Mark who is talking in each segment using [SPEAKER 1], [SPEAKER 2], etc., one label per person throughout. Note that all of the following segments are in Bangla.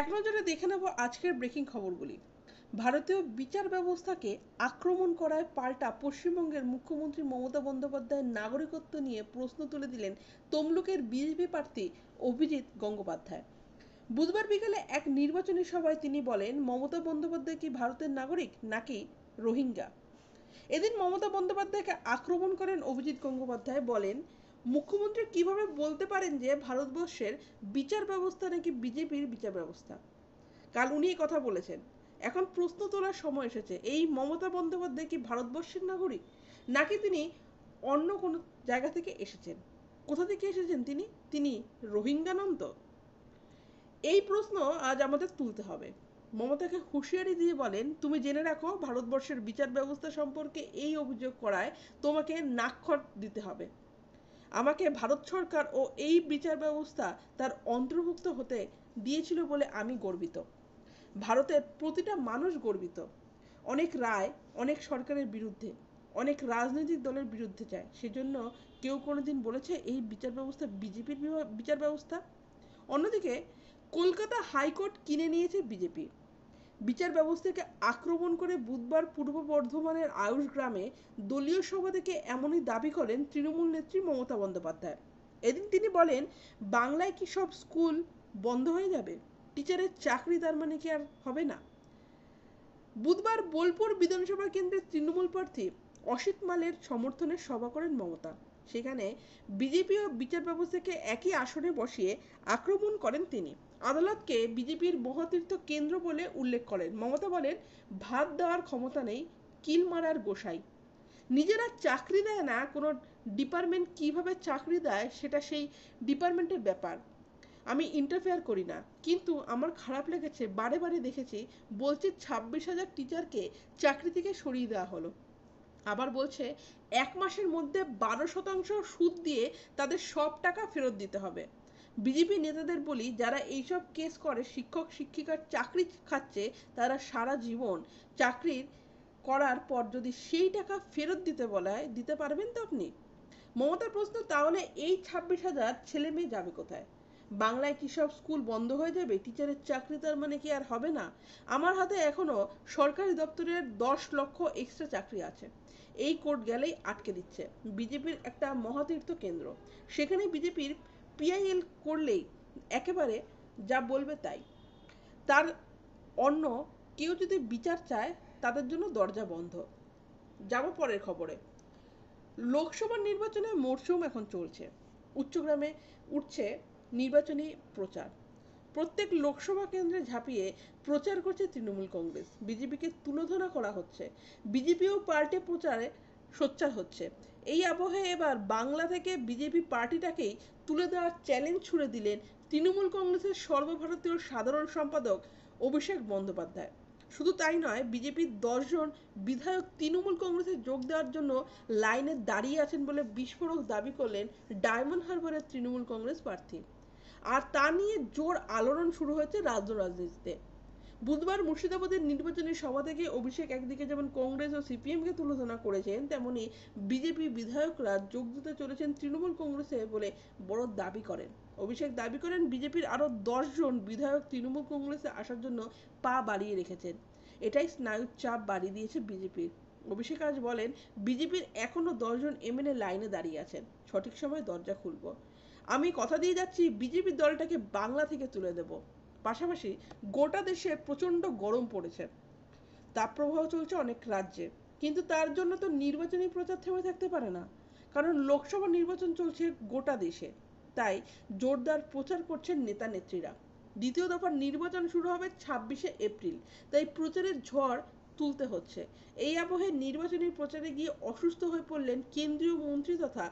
[SPEAKER 1] এক নজরে দেখে নেব আজকের ব্রেকিং খবরগুলি ভারতীয় বিচার ব্যবস্থাকে আক্রমণ করায় পাল্টা পশ্চিমবঙ্গের মুখ্যমন্ত্রী মমতা বন্দ্যোপাধ্যায়ের নাগরিকত্ব নিয়ে প্রশ্ন তুলে দিলেন তমলুকের বিজেপি প্রার্থী অভিজিৎ গঙ্গোপাধ্যায় বুধবার বিকেলে এক নির্বাচনী সভায় তিনি বলেন মমতা বন্দ্যোপাধ্যায় কি ভারতের নাগরিক নাকি রোহিঙ্গা এদিন মমতা বন্দ্যোপাধ্যায়কে আক্রমণ করেন অভিজিৎ গঙ্গোপাধ্যায় বলেন মুখ্যমন্ত্রী কিভাবে বলতে পারেন যে ভারতবর্ষের বিচার ব্যবস্থা নাকি বিজেপির বিচার ব্যবস্থা কাল উনি কথা বলেছেন এখন প্রশ্ন তোলার সময় এসেছে এই মমতা বন্দ্যোপাধ্যায় কি ভারতবর্ষের নাগরিক নাকি তিনি অন্য কোনো জায়গা থেকে এসেছেন কোথা থেকে এসেছেন তিনি তিনি রোহিঙ্গানন্দ এই প্রশ্ন আজ আমাদের তুলতে হবে মমতাকে হুঁশিয়ারি দিয়ে বলেন তুমি জেনে রাখো ভারতবর্ষের বিচার ব্যবস্থা সম্পর্কে এই অভিযোগ করায় তোমাকে নাক্ষর দিতে হবে আমাকে ভারত সরকার ও এই বিচার ব্যবস্থা তার অন্তর্ভুক্ত হতে দিয়েছিল বলে আমি গর্বিত ভারতের প্রতিটা মানুষ গর্বিত অনেক রায় অনেক সরকারের বিরুদ্ধে অনেক রাজনৈতিক দলের বিরুদ্ধে যায় সেজন্য কেউ কোনোদিন বলেছে এই বিচার ব্যবস্থা বিজেপির বিচার ব্যবস্থা অন্যদিকে কলকাতা হাইকোর্ট কিনে নিয়েছে বিজেপি বিচার ব্যবস্থাকে আক্রমণ করে বুধবার পূর্ব বর্ধমানের আয়ুষ গ্রামে দলীয় সভা থেকে এমনই দাবি করেন তৃণমূল নেত্রী মমতা বন্দ্যোপাধ্যায় এদিন তিনি বলেন বাংলায় কি সব স্কুল বন্ধ হয়ে যাবে টিচারের চাকরি তার মানে কি আর হবে না বুধবার বোলপুর বিধানসভা কেন্দ্রের তৃণমূল প্রার্থী অসিত মালের সমর্থনে সভা করেন মমতা সেখানে বিজেপি ও বিচার ব্যবস্থাকে একই আসনে বসিয়ে আক্রমণ করেন তিনি আদালতকে বিজেপির মহাতীর্থ কেন্দ্র বলে উল্লেখ করেন মমতা বলেন ভাত দেওয়ার ক্ষমতা নেই কিল মারার গোসাই নিজেরা চাকরি দেয় না কোনো ডিপার্টমেন্ট কিভাবে চাকরি দেয় সেটা সেই ডিপার্টমেন্টের ব্যাপার আমি ইন্টারফেয়ার করি না কিন্তু আমার খারাপ লেগেছে বারে বারে দেখেছি বলছে ছাব্বিশ হাজার টিচারকে চাকরি থেকে সরিয়ে দেওয়া হলো আবার বলছে এক মাসের মধ্যে বারো শতাংশ সুদ দিয়ে তাদের সব টাকা ফেরত দিতে হবে বিজেপি নেতাদের বলি যারা এইসব কেস করে শিক্ষক শিক্ষিকার চাকরি খাচ্ছে তারা সারা জীবন চাকরির করার পর যদি সেই টাকা ফেরত দিতে বলায় দিতে পারবেন তো আপনি মমতার প্রশ্ন তাহলে এই ছাব্বিশ হাজার ছেলে মেয়ে যাবে কোথায় বাংলায় কি সব স্কুল বন্ধ হয়ে যাবে টিচারের চাকরি তার মানে কি আর হবে না আমার হাতে এখনো সরকারি দপ্তরের দশ লক্ষ এক্সট্রা চাকরি আছে এই কোর্ট গেলেই আটকে দিচ্ছে বিজেপির একটা মহাতীর্থ কেন্দ্র সেখানে বিজেপির পিআইএল করলেই একেবারে যা বলবে তাই তার অন্য কেউ যদি বিচার চায় তাদের জন্য দরজা বন্ধ যাব পরের খবরে লোকসভা নির্বাচনে মরশুম এখন চলছে উচ্চগ্রামে উঠছে নির্বাচনী প্রচার প্রত্যেক লোকসভা কেন্দ্রে ঝাঁপিয়ে প্রচার করছে তৃণমূল কংগ্রেস বিজেপিকে তুলোধনা করা হচ্ছে বিজেপিও পাল্টে প্রচারে সোচ্চার হচ্ছে এই আবহে এবার বাংলা থেকে বিজেপি পার্টিটাকেই তুলে দেওয়ার চ্যালেঞ্জ ছুড়ে দিলেন তৃণমূল কংগ্রেসের সর্বভারতীয় সাধারণ সম্পাদক অভিষেক বন্দ্যোপাধ্যায় শুধু তাই নয় বিজেপির দশজন বিধায়ক তৃণমূল কংগ্রেসে যোগ দেওয়ার জন্য লাইনে দাঁড়িয়ে আছেন বলে বিস্ফোরক দাবি করলেন ডায়মন্ড হারবারের তৃণমূল কংগ্রেস প্রার্থী আর তা নিয়ে জোর আলোড়ন শুরু হয়েছে রাজ্য রাজনীতিতে বুধবার মুর্শিদাবাদের নির্বাচনী সভা থেকে অভিষেক একদিকে যেমন কংগ্রেস ও সিপিএমকে তুলনা করেছেন তেমনি বিজেপি বিধায়করা যোগ দিতে চলেছেন তৃণমূল কংগ্রেসে বলে বড় দাবি করেন অভিষেক দাবি করেন বিজেপির আরও দশজন বিধায়ক তৃণমূল কংগ্রেসে আসার জন্য পা বাড়িয়ে রেখেছেন এটাই স্নায়ুর চাপ বাড়িয়ে দিয়েছে বিজেপির অভিষেক আজ বলেন বিজেপির এখনও দশজন এমএলএ লাইনে দাঁড়িয়ে আছেন সঠিক সময় দরজা খুলব আমি কথা দিয়ে যাচ্ছি বিজেপির দলটাকে বাংলা থেকে তুলে দেবো পাশাপাশি গোটা দেশে প্রচণ্ড গরম পড়েছে তাপপ্রবাহ চলছে অনেক রাজ্যে কিন্তু তার জন্য তো নির্বাচনী প্রচার থেমে থাকতে পারে না কারণ লোকসভা নির্বাচন চলছে গোটা দেশে তাই জোরদার প্রচার করছেন নেতা নেত্রীরা দ্বিতীয় দফার নির্বাচন শুরু হবে ছাব্বিশে এপ্রিল তাই প্রচারের ঝড় তুলতে হচ্ছে এই আবহে নির্বাচনী প্রচারে গিয়ে অসুস্থ হয়ে পড়লেন কেন্দ্রীয় মন্ত্রী তথা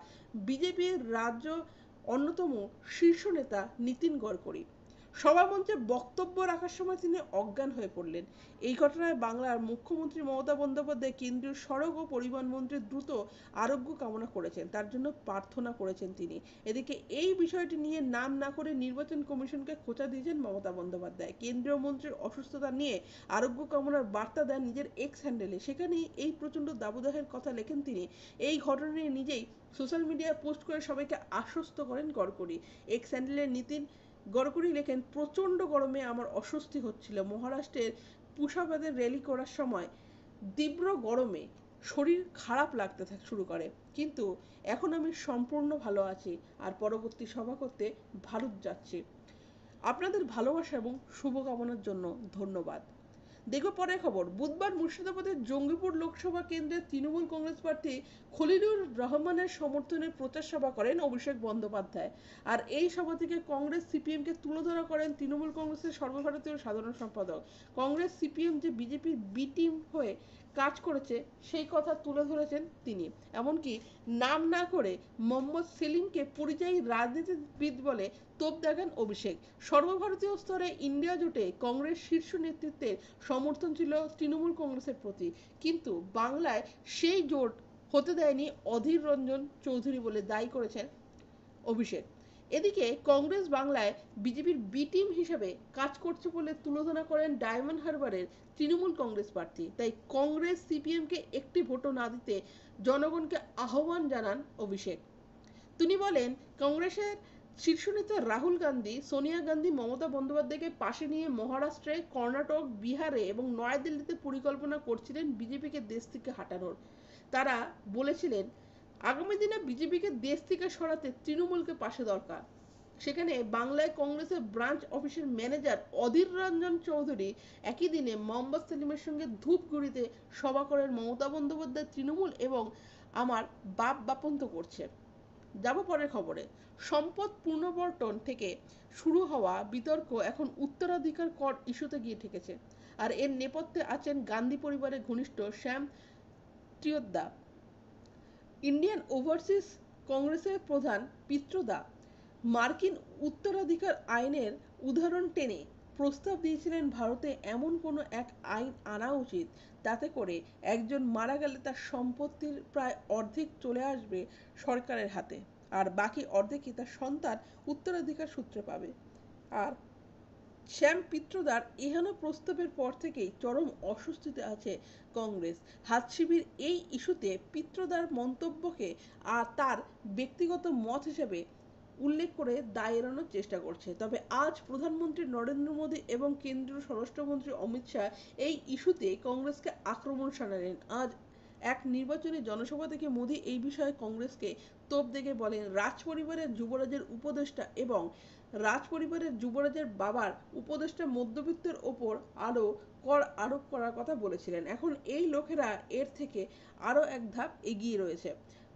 [SPEAKER 1] বিজেপির রাজ্য অন্যতম শীর্ষ নেতা নীতিন গড়করি সভামঞ্চে বক্তব্য রাখার সময় তিনি অজ্ঞান হয়ে পড়লেন এই ঘটনায় বাংলার মুখ্যমন্ত্রী মমতা বন্দ্যোপাধ্যায় কেন্দ্রীয় সড়ক ও পরিবহন মন্ত্রী দ্রুত আরোগ্য কামনা করেছেন তার জন্য প্রার্থনা করেছেন তিনি এদিকে এই বিষয়টি নিয়ে নাম না করে নির্বাচন কমিশনকে খোঁচা দিয়েছেন মমতা বন্দ্যোপাধ্যায় কেন্দ্রীয় মন্ত্রীর অসুস্থতা নিয়ে আরোগ্য কামনার বার্তা দেন নিজের এক্স হ্যান্ডেলে সেখানেই এই প্রচণ্ড দাবদাহের কথা লেখেন তিনি এই ঘটনা নিয়ে নিজেই সোশ্যাল মিডিয়ায় পোস্ট করে সবাইকে আশ্বস্ত করেন গড়করি এক্স হ্যান্ডেলের নীতিন গড়করি লেখেন প্রচণ্ড গরমে আমার অস্বস্তি হচ্ছিল মহারাষ্ট্রের পুষাবাদে র্যালি করার সময় তীব্র গরমে শরীর খারাপ লাগতে শুরু করে কিন্তু এখন আমি সম্পূর্ণ ভালো আছি আর পরবর্তী সভা করতে ভারত যাচ্ছি আপনাদের ভালোবাসা এবং শুভকামনার জন্য ধন্যবাদ দেখবো পরের খবর বুধবার মুর্শিদাবাদের জঙ্গিপুর লোকসভা কেন্দ্রের তৃণমূল কংগ্রেস প্রার্থী খলিলুর রহমানের সমর্থনে প্রচার সভা করেন অভিষেক বন্দ্যোপাধ্যায় আর এই সভা থেকে কংগ্রেস সিপিএমকে ধরা করেন তৃণমূল কংগ্রেসের সর্বভারতীয় সাধারণ সম্পাদক কংগ্রেস সিপিএম যে বিজেপির বি টিম হয়ে কাজ করেছে সেই কথা তুলে ধরেছেন তিনি এমনকি নাম না করে মোহাম্মদ সেলিমকে পরিযায়ী রাজনীতিবিদ বলে তোপ দেখেন অভিষেক সর্বভারতীয় স্তরে ইন্ডিয়া জোটে কংগ্রেস শীর্ষ নেতৃত্বের সমর্থন ছিল তৃণমূল কংগ্রেসের প্রতি কিন্তু বাংলায় সেই জোট হতে দেয়নি অধীর রঞ্জন চৌধুরী বলে দায়ী করেছেন অভিষেক এদিকে কংগ্রেস বাংলায় বিজেপির বি টিম হিসেবে কাজ করছে বলে তুলনা করেন ডায়মন্ড হারবারের তৃণমূল কংগ্রেস প্রার্থী তাই কংগ্রেস সিপিএমকে একটি ভোটও না দিতে জনগণকে আহ্বান জানান অভিষেক তিনি বলেন কংগ্রেসের শীর্ষ নেতা রাহুল গান্ধী সোনিয়া গান্ধী মমতা বন্দ্যোপাধ্যায়কে পাশে নিয়ে মহারাষ্ট্রে কর্ণাটক বিহারে এবং নয়াদিল্লিতে পরিকল্পনা করছিলেন বিজেপিকে দেশ থেকে হাঁটানোর তারা বলেছিলেন আগামী দিনে বিজেপিকে দেশ থেকে সরাতে তৃণমূলকে পাশে দরকার সেখানে বাংলায় কংগ্রেসের ব্রাঞ্চ অফিসের ম্যানেজার অধীর রঞ্জন চৌধুরী একই দিনে মোহাম্মদ সেলিমের সঙ্গে ধূপগুড়িতে সভা করেন মমতা বন্দ্যোপাধ্যায় তৃণমূল এবং আমার বাপ বাপন্ত করছে যাব পরের খবরে সম্পদ পুনর্বর্তন থেকে শুরু হওয়া বিতর্ক এখন উত্তরাধিকার কর ইস্যুতে গিয়ে ঠেকেছে আর এর নেপথ্যে আছেন গান্ধী পরিবারের ঘনিষ্ঠ শ্যাম ত্রিয়োদ্দা ইন্ডিয়ান ওভারসিজ কংগ্রেসের প্রধান পিত্রদা মার্কিন উত্তরাধিকার আইনের উদাহরণ টেনে প্রস্তাব দিয়েছিলেন ভারতে এমন কোনো এক আইন আনা উচিত যাতে করে একজন মারা গেলে তার সম্পত্তির প্রায় অর্ধেক চলে আসবে সরকারের হাতে আর বাকি অর্ধেকই তার সন্তান উত্তরাধিকার সূত্রে পাবে আর শ্যাম পিত্রদার এহেন প্রস্তাবের পর থেকেই চরম অস্বস্তিতে আছে কংগ্রেস হাত শিবির এই ইস্যুতে পিত্রদার মন্তব্যকে আর তার ব্যক্তিগত মত হিসেবে উল্লেখ করে দায় এড়ানোর চেষ্টা করছে তবে আজ প্রধানমন্ত্রী নরেন্দ্র মোদী এবং কেন্দ্রীয় স্বরাষ্ট্রমন্ত্রী অমিত শাহ এই ইস্যুতে কংগ্রেসকে আক্রমণ শানালেন আজ এক নির্বাচনী জনসভা থেকে মোদি এই বিষয়ে কংগ্রেসকে তোপ দেখে বলেন রাজ পরিবারের যুবরাজের উপদেষ্টা এবং রাজ পরিবারের যুবরাজের বাবার উপদেষ্টা মধ্যবিত্তের ওপর আরও কর আরোপ করার কথা বলেছিলেন এখন এই লোকেরা এর থেকে আরও এক ধাপ এগিয়ে রয়েছে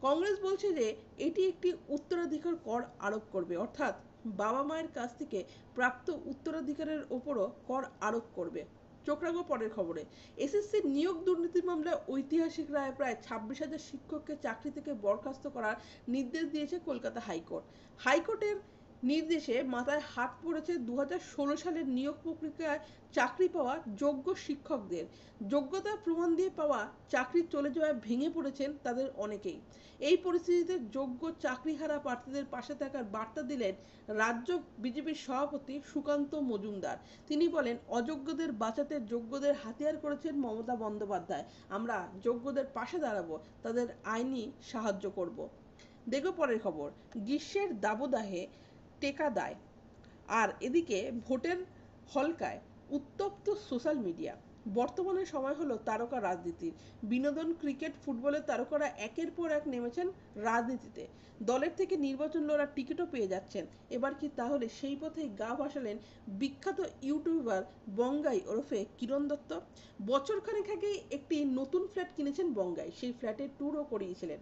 [SPEAKER 1] কংগ্রেস বলছে যে এটি একটি উত্তরাধিকার কর আরোপ করবে অর্থাৎ বাবা মায়ের কাছ থেকে প্রাপ্ত উত্তরাধিকারের ওপরও কর আরোপ করবে চোখ পরের খবরে এসএসসি নিয়োগ দুর্নীতি মামলায় ঐতিহাসিক রায় প্রায় ছাব্বিশ হাজার শিক্ষককে চাকরি থেকে বরখাস্ত করার নির্দেশ দিয়েছে কলকাতা হাইকোর্ট হাইকোর্টের নির্দেশে মাথায় হাত পড়েছে দু সালের নিয়োগ প্রক্রিয়ায় চাকরি পাওয়া যোগ্য শিক্ষকদের যোগ্যতা প্রমাণ দিয়ে পাওয়া চাকরি চলে যাওয়ায় ভেঙে পড়েছেন তাদের অনেকেই এই পরিস্থিতিতে যোগ্য চাকরিহারা প্রার্থীদের পাশে থাকার বার্তা দিলেন রাজ্য বিজেপির সভাপতি সুকান্ত মজুমদার তিনি বলেন অযোগ্যদের বাঁচাতে যোগ্যদের হাতিয়ার করেছেন মমতা বন্দ্যোপাধ্যায় আমরা যোগ্যদের পাশে দাঁড়াবো তাদের আইনি সাহায্য করব দেখো পরের খবর গ্রীষ্মের দাবদাহে টেকা দেয় আর এদিকে ভোটের হলকায় উত্তপ্ত সোশ্যাল মিডিয়া বর্তমানে সময় হলো তারকা রাজনীতির বিনোদন ক্রিকেট ফুটবলের তারকারা একের পর এক নেমেছেন রাজনীতিতে দলের থেকে নির্বাচন লড়ার টিকিটও পেয়ে যাচ্ছেন এবার কি তাহলে সেই পথেই গা ভাসালেন বিখ্যাত ইউটিউবার বঙ্গাই ওরফে কিরণ দত্ত বছরখানেক আগেই একটি নতুন ফ্ল্যাট কিনেছেন বঙ্গাই সেই ফ্ল্যাটে ট্যুরও করিয়েছিলেন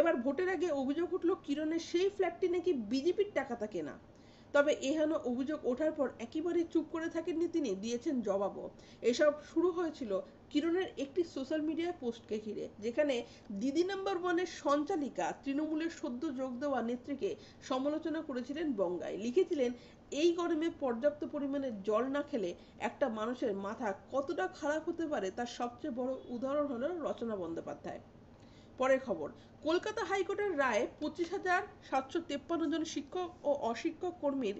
[SPEAKER 1] এবার ভোটের আগে অভিযোগ উঠল কিরণের সেই ফ্ল্যাটটি নাকি বিজেপির থাকে না তবে এহেন অভিযোগ ওঠার পর একেবারে চুপ করে থাকেননি তিনি দিয়েছেন জবাবও এসব শুরু হয়েছিল কিরণের একটি সোশ্যাল মিডিয়া পোস্টকে ঘিরে যেখানে দিদি নাম্বার ওয়ানের সঞ্চালিকা তৃণমূলের সদ্য যোগ দেওয়া নেত্রীকে সমালোচনা করেছিলেন বঙ্গায় লিখেছিলেন এই গরমে পর্যাপ্ত পরিমাণে জল না খেলে একটা মানুষের মাথা কতটা খারাপ হতে পারে তার সবচেয়ে বড় উদাহরণ হলো রচনা বন্দ্যোপাধ্যায় পরের খবর কলকাতা হাইকোর্টের রায় পঁচিশ হাজার সাতশো তেপ্পান্ন জন শিক্ষক ও অশিক্ষক কর্মীর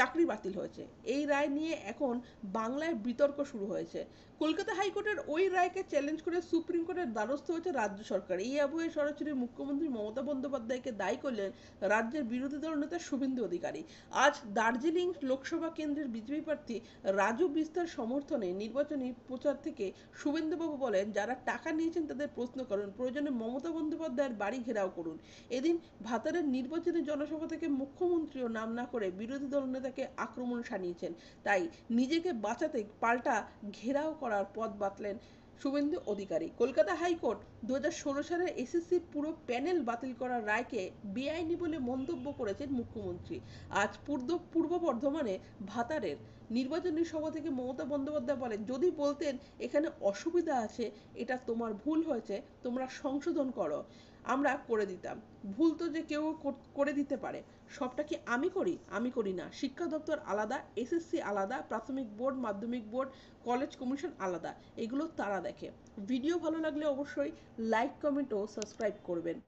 [SPEAKER 1] চাকরি বাতিল হয়েছে এই রায় নিয়ে এখন বাংলায় বিতর্ক শুরু হয়েছে কলকাতা হাইকোর্টের ওই রায়কে চ্যালেঞ্জ করে সুপ্রিম কোর্টের দ্বারস্থ হয়েছে রাজ্য সরকার এই আবহে সরাসরি মুখ্যমন্ত্রী মমতা বন্দ্যোপাধ্যায়কে দায়ী করলেন রাজ্যের বিরোধী দল নেতা শুভেন্দু অধিকারী আজ দার্জিলিং লোকসভা কেন্দ্রের বিজেপি প্রার্থী রাজু বিস্তার সমর্থনে নির্বাচনী প্রচার থেকে শুভেন্দুবাবু বলেন যারা টাকা নিয়েছেন তাদের প্রশ্ন করুন প্রয়োজনে মমতা বন্দ্যোপাধ্যায়ের বাড়ি ঘেরাও করুন এদিন ভাতারের নির্বাচনী জনসভা থেকে মুখ্যমন্ত্রীও নাম না করে বিরোধী দল নেতা তাকে আক্রমণ সানিয়েছেন তাই নিজেকে বাঁচাতে পাল্টা ঘেরাও করার পথ বাতলেন শুভেন্দু অধিকারী কলকাতা হাইকোর্ট দু হাজার ষোলো সালের এসএসসি পুরো প্যানেল বাতিল করার রায়কে বেআইনি বলে মন্তব্য করেছেন মুখ্যমন্ত্রী আজ পূর্ব পূর্ব বর্ধমানে ভাতারের নির্বাচনী সভা থেকে মমতা বন্দ্যোপাধ্যায় বলেন যদি বলতেন এখানে অসুবিধা আছে এটা তোমার ভুল হয়েছে তোমরা সংশোধন করো আমরা করে দিতাম ভুল তো যে কেউ করে দিতে পারে সবটা কি আমি করি আমি করি না শিক্ষা দপ্তর আলাদা এসএসসি আলাদা প্রাথমিক বোর্ড মাধ্যমিক বোর্ড কলেজ কমিশন আলাদা এগুলো তারা দেখে ভিডিও ভালো লাগলে অবশ্যই লাইক কমেন্ট ও সাবস্ক্রাইব করবেন